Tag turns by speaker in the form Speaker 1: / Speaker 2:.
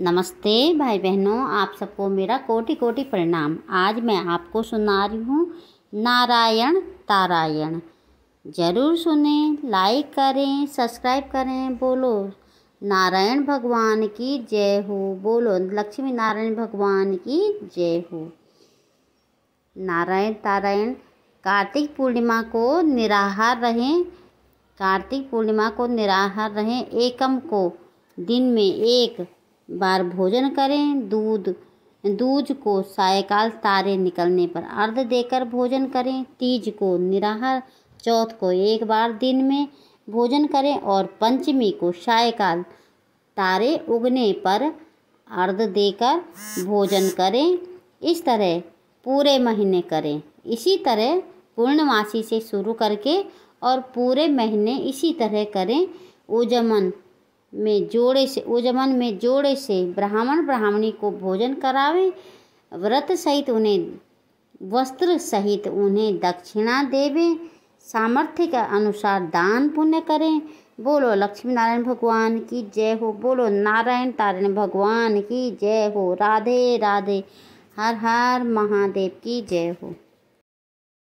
Speaker 1: नमस्ते भाई बहनों आप सबको मेरा कोटि कोटि प्रणाम आज मैं आपको सुना रही हूँ नारायण तारायण ज़रूर सुने लाइक करें सब्सक्राइब करें बोलो नारायण भगवान की जय हो बोलो लक्ष्मी नारायण भगवान की जय हो नारायण तारायण कार्तिक पूर्णिमा को निराहार रहें कार्तिक पूर्णिमा को निराहार रहें एकम को दिन में एक बार भोजन करें दूध दूज को सायकाल तारे निकलने पर अर्ध देकर भोजन करें तीज को निराहार चौथ को एक बार दिन में भोजन करें और पंचमी को सायकाल तारे उगने पर अर्ध देकर भोजन करें इस तरह पूरे महीने करें इसी तरह पूर्णमासी से शुरू करके और पूरे महीने इसी तरह करें उजमन में जोड़े से जमन में जोड़े से ब्राह्मण ब्राह्मणी को भोजन करावे व्रत सहित उन्हें वस्त्र सहित उन्हें दक्षिणा देवे सामर्थ्य के अनुसार दान पुण्य करें बोलो लक्ष्मी नारायण भगवान की जय हो बोलो नारायण तारायण भगवान की जय हो राधे राधे हर हर महादेव की जय हो